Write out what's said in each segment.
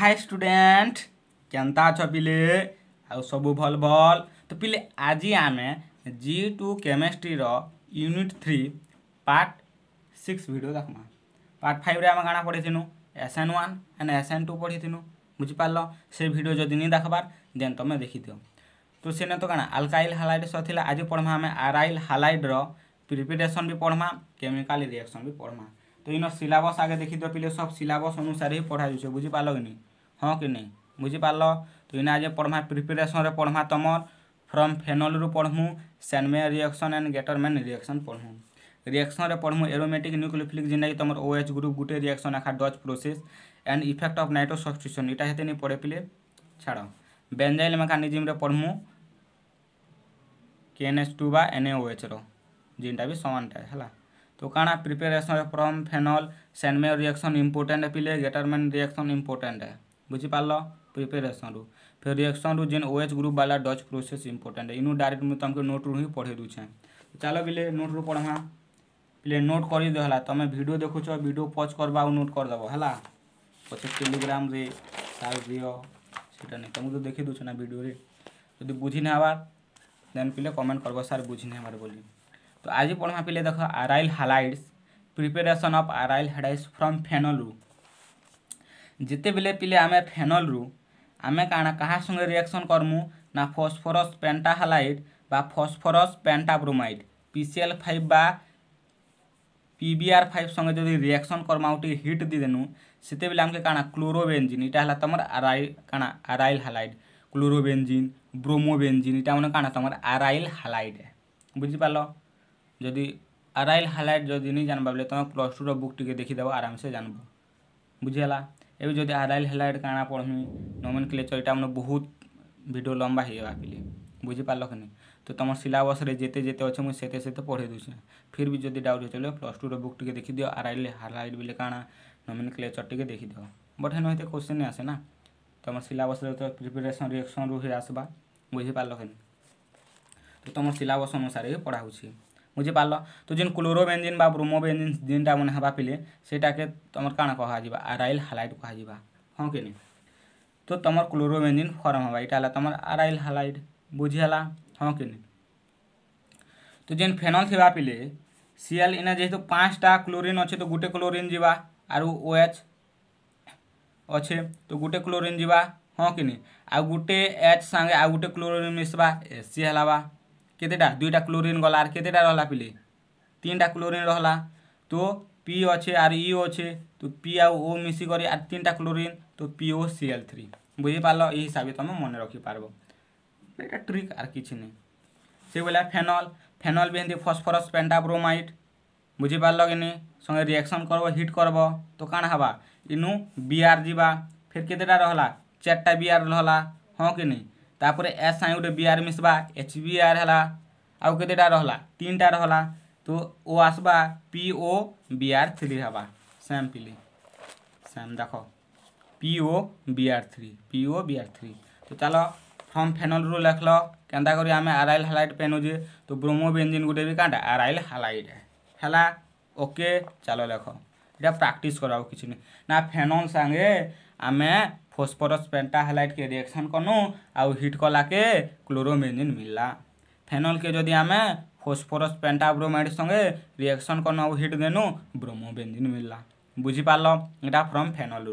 High student Kenta অছ পিলে ଆଉ ସବୁ ଭଲ୍ ଭଲ୍ ତ ପିଲେ ଆଜି ଆମେ ଜି ଟୁ କେମିଷ୍ଟ୍ରିର unit three part six video ଦେଖ୍ମା ପାର୍ଟ ଫାଇଭ୍ରେ ଆମେ କାଣା ପଢ଼ିଥିନୁ SN one and SN two ପଢ଼ିଥିନୁ ବୁଝିପାରିଲ ସେ ଭିଡ଼ିଓ ଯଦି ନି ଦେଖ୍ବାର୍ ଦେନ୍ ତମେ ଦେଖିଦିଅ ତ ସେନେ ତ କାଣା ଆଲକାଇଲ୍ ହାଲାଇଡ଼୍ ସହ ଥିଲା ଆଜି ପଢ଼୍ମା ଆମେ ଆରାଇଲ୍ ହାଲାଇଡ଼୍ର ପ୍ରିପେରେସନ୍ ବି ପଢ଼୍ମା କେମିକାଲ୍ ରିଆକ୍ସନ୍ ବି ପଢ଼୍ମା তো ইন সিলাবস আগে দেখি দিও পিলে সব সিলাবস অনুসারে পড়া যাচ্ছে বুঝিপারল কি নি হ্যাঁ কি নি বুঝিপারল তো ইন আজ পড়মা প্রিপারেসনরে পড়মা তোমার ফ্রম ফেনলু পড়মু স্যানমে রিয়াকশন এন্ড গেটরম্যান রিয়াকশন পড়মু রিয়াকশনরে পড়মু এরোমেটিক নিউক্লিফিলিক যেটা কি তোমার ওএচ গ্রুপ গোটে রিয়াকশন আখা Dow's process and effect of nitro substitution এটা হেতে নি পড়ে পিলে ছাড় বেঞ্জাইল মেকানিজমরে পড়মু কেএনএস টু বা এনএওএচর যেটা বি সমানটা হ্যাঁ तो काना प्रिपेरेसन फ्रम फेनल सेनमे रिएक्शन इंपोर्टेंट पीले गेटरमेन रिएक्शन इंपोर्टेंट है बुझीपार प्रिपेरेसन रु फिर रिएक्शन रु जेन ओएच ग्रुप वाला डच प्रोसेस इंपोर्टेंट है इनू डायरेक्ट मुझे तुमको नोट रु ही पढ़े दूचे चलो बिले नोट रु पढ़वा पिले नोट कर है तुम भिड देखु भिड पज करवा नोट करदेव है पचे टेलीग्राम रे तो तो सार दि সেটা নেই তুমি তো দেখে দিচ্ছ না ভিডিওরে देन বুঝি कमेंट कर দেন পিলে কমেন্ট করবো স্যার तो आज पढ़ा पे देख aryl halides preparation of aryl halides from फेनोलु जिते बेले पिले आम फेनोलु आम काण क्या संगे रिएक्शन करमु ना फसफरस पेन्टाहालाइड বা ফসফরস পেন্টাব্রোমাইড পিসিএল ফাইভ বা পিবিআর ফাইভ সঙ্গে যদি রিয়াকশন করমা গোটে হিট দিদেনু সেতবে আমাকে কানা ক্লোরোবেঞ্জিন এটা হল তোমার আরাইল কানা আরাইল হালাইড ক্লোরোবেঞ্জিন ব্রোমোবেঞ্জিন এটা মানে কানা তোমার আরাইল হালাইড বুঝিপার যদি আরাইল হাইলাইট যদি নি জানবা বেলে তুমি প্লস টুর বুক টিকে দেখিদেব আরামসে জানব বুঝিলা এবে যদি আরাইল হাইলাইট কাଣା পড়মি নমিন ক্লেচর এটা মানে বহুত ভিডিও লম্বা হয়ে যাবা পিলে বুঝিপারল কি না তো তোমার সিলাবসরে যেতে যেতে অছে মুই সেতে সেতে পড়াই দেছে ফির বি যদি ডাউট চলে প্লস টুর বুক টিকে দেখি দিও আরাইল হাইলাইট বেলে কাଣା নমিন ক্লেচর টিকে দেখি দিও বট হেন হয়তো কোশ্চেন আসে না তোমার সিলাবসরে তো প্রিপারেসন রিয়েকশন রু হে আসবা বুঝিপারল কি না তো তোমার সিলাবস অনুসারে পড়া হচ্ছে बुझे पार्ल तो जेन क्लोरो बेजिन ब्रोमो बेजिन जेनटा मैंने हाँ पीले सेटा के तुम कण कह आरइल हालाइट कह हाँ कि नहीं तो तुम क्लोरो बेजिन फर्म हाँ ये तुम आरइल हालाइट बुझेगा हाँ कि नहीं तो जेन फेनल थी पीले सीएल इना जेहतु पाँच टा क्लोरीन अच्छे तो गोटे क्लोरीन जी आर ओ एच अच्छे तो गोटे क्लोरीन जी हाँ कि नहीं आ गोटे एच सागे आ गोटे क्लोरीन मिसवा एसी हालाबा କେତେଟା দুইটা ক্লোরিন গলা আর କେତେଟା রহলা পিলে তিনটা ক্লোরিন রহলা তো পি অছে আর ই অছে তো পি আও ও মিশি করে আর তিনটা ক্লোরিন তো P O C L three পারল এই হিসাবে তুমি মনে রাখি পারব এটা ট্রিক আর কিছু নেই সেভাবে ফেনল ফেনল বি এমনি ফসফরস বুঝি পারল কি নি সঙ্গে রিয়াকশন করব হিট করব তো কাণ হবা ইনু বিআর যা ফের কেতেটা রহলা চারটা বিআর রহলা হ্যাঁ কি নেই ତାପରେ ଏସ୍ ସାଙ୍ଗେ ଗୋଟେ ବିଆର୍ ମିଶବା ଏଚ୍ ବି ଆର୍ ହେଲା ଆଉ କେତେଟା ରହିଲା ତିନିଟା ରହିଲା ତ ଓ ଆସବା P O B R three ହେବା ସେମ୍ ପିଲି ସେମ୍ ଦେଖ P O B R three P O B R three ତ ଚାଲ ଫ୍ରମ୍ ଫେନଲ୍ରୁ ଲେଖ୍ଲ କେନ୍ତା କରି ଆମେ ଆରାଇଲ୍ ହାଲାଇଟ୍ ପେନୁଛେ ତ ବ୍ରୋମୋ ବେଞ୍ଜିନ୍ ଗୋଟେ ବି କାଁଟା ଆରାଇଲ୍ ହାଲାଇଟ୍ ହେଲା ଓକେ ଚାଲ ଲେଖ ଏଇଟା ପ୍ରାକ୍ଟିସ୍ କରାଉ କିଛି ନାହିଁ ନା ଫେନଲ୍ ସାଙ୍ଗେ ଆମେ फोस्फोरस पेंटाहेलाइट के रिएक्शन करूँ आउ हिट कला के क्लोरोमेजिन मिलला फेनल के जदि आम फोस्फोरस पेंटाब्रोमाइड संगे रिएक्शन करूँ आउ हिट देनु ब्रोमोबेंजिन मिलला बुझिपार यहाँ फ्रम फेनल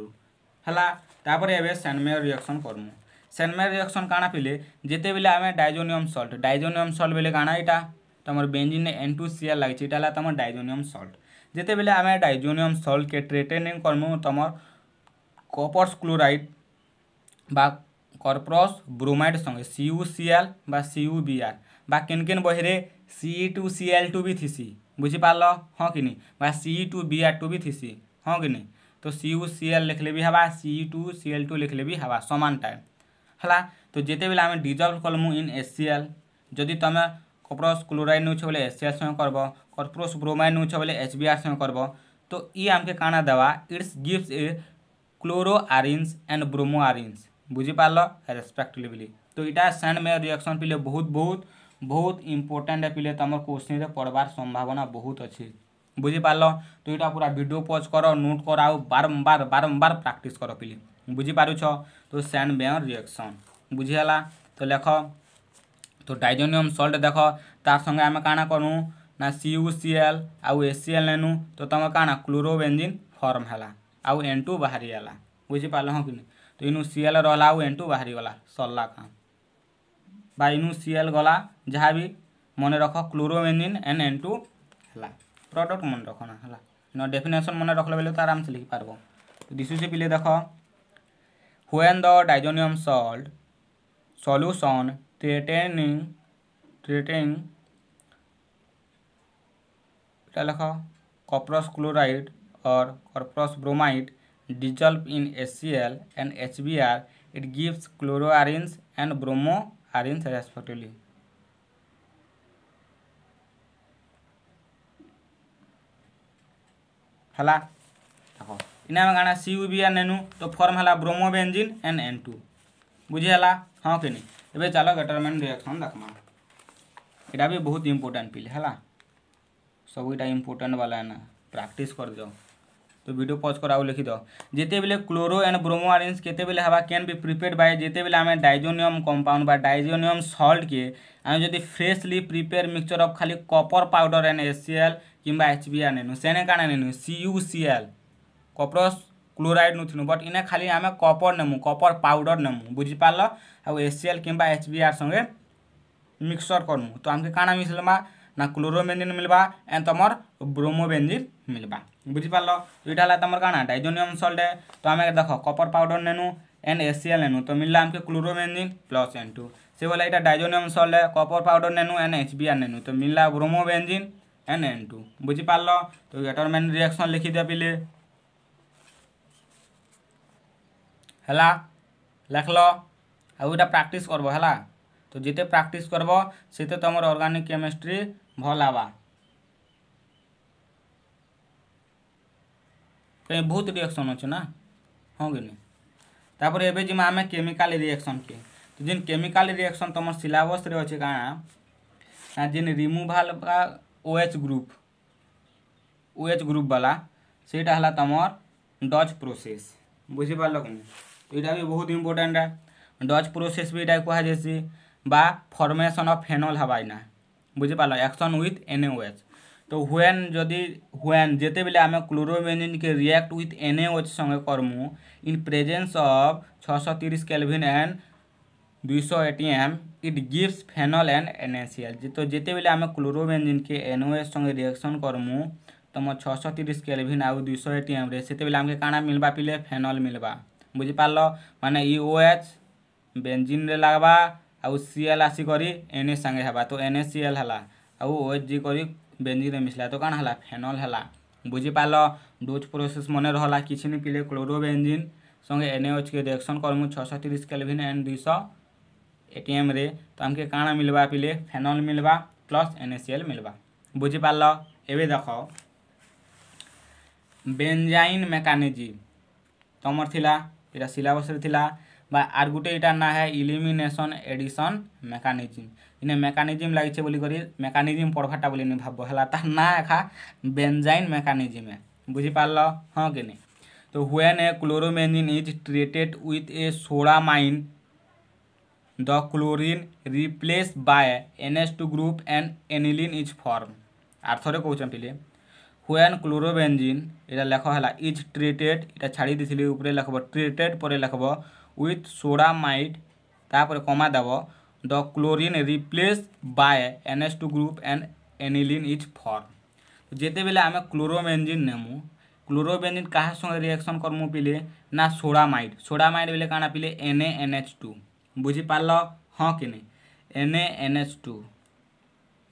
है तापर एवं सैनमेयर रिएक्शन करमु सैनमेयर रिएक्शन काଣା पीले जिते बेले आम डाइजोनियम सल्ट डाइजोनियम सल्ट बेले काण यहाँ तुम benzene N two C L लगी तुम डाइजोनियम सल्ट जिते बेले आम डाइजोनियम सल्ट के ट्रेटेनिंग करमु तुम कपर्स क्लोराइड कर्परस ब्रोमाइड संगे सी सीयूसीएल सीयूबीआर बान केन बहरे C two C L two भी थीसी बुझिपार हाँ कि नहीं CE two B R two भी थीसी हाँ कि नहीं तो एल लिखले भी हाँ C two C L two लिखले भी हाँ सामान टाइम है तो जिते बिल आम डिजल्व कलमु इन एस सी एल जदि तुम कर्परस क्लोरइड नौ बोले एस सी एल संगे करब कर्परस ब्रोमाइड नौ बोले एच बी आर संगे करब तो ये आमके काना देवा it's gives a chloro arenes and bromo arenes बुझीपार रेस्पेक्टिवली तो यहाँ सेंड मे रिएक्शन पिले बहुत बहुत बहुत इम्पोर्टाट पिले तुम क्वेश्चन पढ़वार संभावना बहुत अच्छे बुझीपार तो यहाँ पूरा भिड पज कर नोट कर आउ बारम्बार बारम्बार प्राक्ट कर पिले बुझिपार तो सेंड मे रिएक्शन बुझीगला तो लेख तो डाइजोनियम सल्ट देख तार संगे आम काଣା करूँ ना सी यू सी एल आउ एस एल नेनु तो तुम काଣା क्लोरोबेंजिन फर्म है आउ एन टू बाहरी गला बुझिपाल हाँ कि नहीं तो इन सी एल रहा आउ एन टू बाहरी गला सरला काम बा इन सी एल गला जहाँ भी मन रख क्लोरोमेनिन एन एन टू है प्रडक्ट मन रखना है इन डेफिनेसन मन रखले बोले तो आराम से लिखि पार्ब तो दिशुचे पिले देख when the diazonium salt solution threatening threatening এটা লেখ cuprous chloride or corpus bromide dissolved in HCl and HBr, it gives chloroarenes and bromoarenes respectively. ହେଲା ଇନେ ଆମେ କାଣା ସି ୟୁ ବି ଆର୍ ନେନୁ ତ ଫର୍ମ ହେଲା ବ୍ରୋମୋବେଞ୍ଜିନ୍ ଏନ୍ ଏନ୍ ଟୁ ବୁଝିହେଲା ହଁ କି ନି ଏବେ ଚାଲ ଗେଟରମ୍ୟାନ୍ ରିଆକ୍ସନ୍ ଦେଖ୍ମା ଏଇଟା ବି ବହୁତ ଇମ୍ପୋର୍ଟାଣ୍ଟ ପିଲି ହେଲା ସବୁଇଟା ଇମ୍ପୋର୍ଟାଣ୍ଟ ବାଲା ଏନା ପ୍ରାକ୍ଟିସ୍ କରିଦିଅ तो भिड पज कर आउ लिखिद जितेबले क्लोरो एंड ब्रोमो आरेन्ज केतेबेले हवा कैन बी प्रिपेयर बाय जितेबले आम डाइजोनियम कंपाउंड बा डाइजोनियम सल्ट के आम जदि फ्रेशली प्रिपेयर मिक्सचर अफ खाली copper powder and S C L कि एच बी आर नेनु सेने का नेनु C U C L cuprous chloride नुथिनु बट इने खाली आम कपर नेमु कपर पाउडर नेमु बुझिपार आउ एस सी एल कि एच बी आर संगे मिक्सचर करमु तो आमके काण मिसलमा ना क्लोरोबेंजीन मिलवा एंड तुमर ब्रोमोबेंजीन मिलवा बुझिपार यहाँ है तुम काना डाइजोनियम सल्टे तो आम देख कपर पाउडर नेनु एंड एस नेनु तो मिलला आमके क्लोरोबेंजीन प्लस एन टू से बोला यहाँ डाइजोनियम सल्ट कपर पाउडर नेनु एंड एच बी नेनु तो मिलला ब्रोमोबेंजीन एंड एन टू बुझिपार तो एटर रिएक्शन लिखी पिले ହେଲା ଲେଖଲ ଆଉ ଏଇଟା ପ୍ରାକ୍ଟିସ୍ କରବ ହେଲା ତ ଯେତେ ପ୍ରାକ୍ଟିସ୍ କରବ ସେତେ ତୁମର ଅର୍ଗାନିକ୍ କେମିଷ୍ଟ୍ରି भोलाबा कहीं बहुत रिएक्शन अच्छे ना हाँ कि नहीं तापर एवे जिमा आम केमिकाल रिएक्शन के तो जिन केमिकाल रिएक्शन तुम सिलस अच्छे क्या जिन removal OH group OH group वाला सीटा है तुम डच प्रोसेस बुझी पार ला भी बहुत इम्पोर्टाट है डच प्रोसेस भी यहाँ कहा फर्मेसन अफ फेनल हवाईना বুঝি পাল অ্যাকশন উইথ এনএওএচ তো হোয়েন যদি হোয়েন যেতবে আমি ক্লোরোবেনিনকে রিয়াক্ট উইথ এনএওএচ সঙ্গে করমু ইন প্রেজেন্স অফ ছশো তিরিশ কেলভিন অ্যান্ড দুইশো ATM it gives phenol and NACL তো যেতবে আমি ক্লোরোবেঞ্জিনকে এনওএস সঙ্গে রিয়াকশন করমু तुम छःश तीस केलभिन आउ दुईश एटीएम से आमके काणा मिलवा पीले फेनल मिलवा बुझिपार मैंने इ ओ एच बेंजिन रे लगवा आउ सी एल आसिक एन ए सागे है तो एन एच सी एल है आउ ओ एच जी कर बेंजिन मिसला तो कण है फेनल है बुझिपाल डोज प्रोसेस मन रहा कि नहीं पीले क्लोरोबेंजिन संगे एन एच के रिएक्शन करमु छःश तीस कैलभिन एंड दुई एटीएम रे तो आमके काण मिलवा पीले फेनल मिलवा प्लस एन सी एल मिलवा बुझिपाल एवं देख बेजाइन मेकानिजिम तुमर थिला एटा सिलेबस थिला বা আর গোটে এটার না হ্যাঁ ইলিমিনেসন এডিশন মেকানিজম ইনে মেকানিজম লাগিছে বলি করে মেকানিজম পড়ভাটা বলে নি ভাবব হেলা তার না এখা বেঞ্জাইন মেকানিজমে বুঝি পারল হ্যাঁ কি নি তো when a chlorobenzene is treated with a sodamide the chlorine replaced by NH2 group and aniline is formed আর্থরে কৌছেন পিলে क्वेन क्लोरोबेजिन यहाँ लेखला इज ट्रिटेड यहाँ छाड़ दे उपरे लिख ट्रिटेड पर लिख विथ सोडामाइड तापर कमा दब the chlorine replace by an N S two group and aniline is form तो जिते बेले आम क्लोरोबेजिन नेमु क्लोरोबेजिन क्या संगे रिएक्शन करमु पीले ना सोडामाइड सोडामाइड बोले क्या पीले N A N H two बुझिपार हाँ कि नहीं N A N H two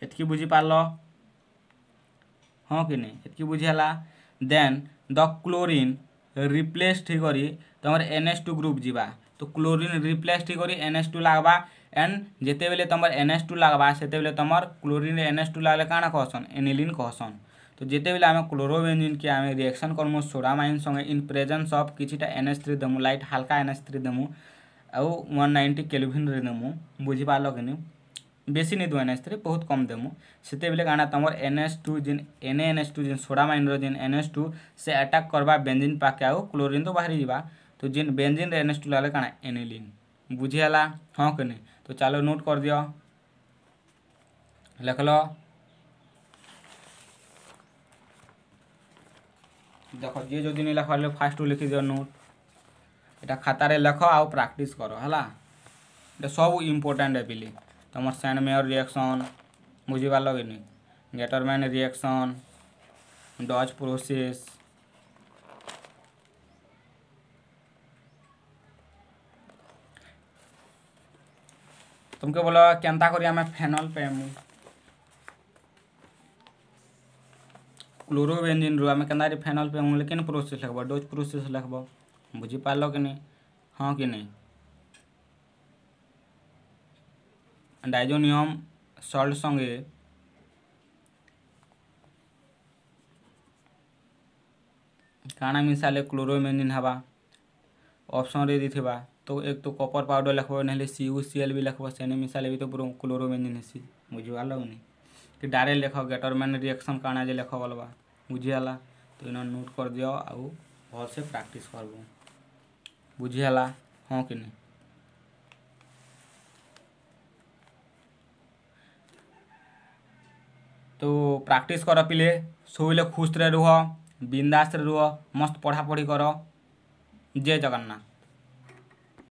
ये बुझिपार हाँ कि नहीं कि बुझाला देन द क्लोरीन रिप्लेस ठीकरी तुम एन एस टू ग्रुप जीवा तो क्लोरीन रिप्लेस ठीकरी एन एस टू लग्वा एंड जिते बेले तुम एन एस टू लग्वा से तुम क्लोरीन एन एस टू लगे काण कहसन एनिलीन कहसन तो जिते बेले आम क्लोरोजिन के आम रिएक्शन करमु सोडामाइन संगे इन प्रेजेन्स अफ कि एन एस थ्री देमु लाइट हाल्का एन एस थ्री देमु आउ वन नाइंटी केलभिन्रे देमु बुझीपाल कि नहीं बेसी नहीं एन एस थ्री बहुत कम देमु से क्या तुम एन एस टू जिन एन एन एस टू जिन सोडामाइन रिन एन एस टू से आटाक् करवा बेंजिन पाके आउ क्लोरीन तो बाहरी जावा तो जिन बेंजिन एन एस टू लगे क्या एनिलीन बुझेगा हाँ कि नहीं तो चलो नोट कर दियो लिख लो देख जी जो नहीं लिख फास्ट लिखी दि नोट यहाँ खातारे लिख आ प्राक्ट कर है सब इम्पोर्टाट है बिली तुम सैंड मेयर रिएक्शन बुझीपार कि नहीं गेटरमैन रिएक्शन डज प्रोसेस तुमको बोल के करें फेनल क्लोरो इंजिन रू आम के फेनल पेमु लेकिन प्रोसेस लिखब डोज प्रोसेस लिखब बुझीपार कि नहीं हाँ कि नहीं डायजोनियम सल्ट संगे काण मिसाले क्लोरोमेजिन हवा ऑप्शन रे दी थी तो एक तो कपर पाउडर लिखब ना सी यू सी एल भी लिखब से मिसाले भी तो पूरा क्लोरोमेजिन हेसी बुझा लगे कि डायरेक्ट लिख गेटरमेन रिएक्शन काण आज लिख गलवा बुझीला तो इन नोट कर दि आउ भलसे प्राक्ट करबू बुझीला हाँ कि नहीं तो ପ୍ରାକ୍ଟିସ୍ କର ପିଲେ ସବୁବେଳେ ଖୁସିରେ ରୁହ ବିନ୍ଦାସରେ ରୁହ ମସ୍ତ ପଢ଼ାପଢ଼ି କର ଜୟ ଜଗନ୍ନାଥ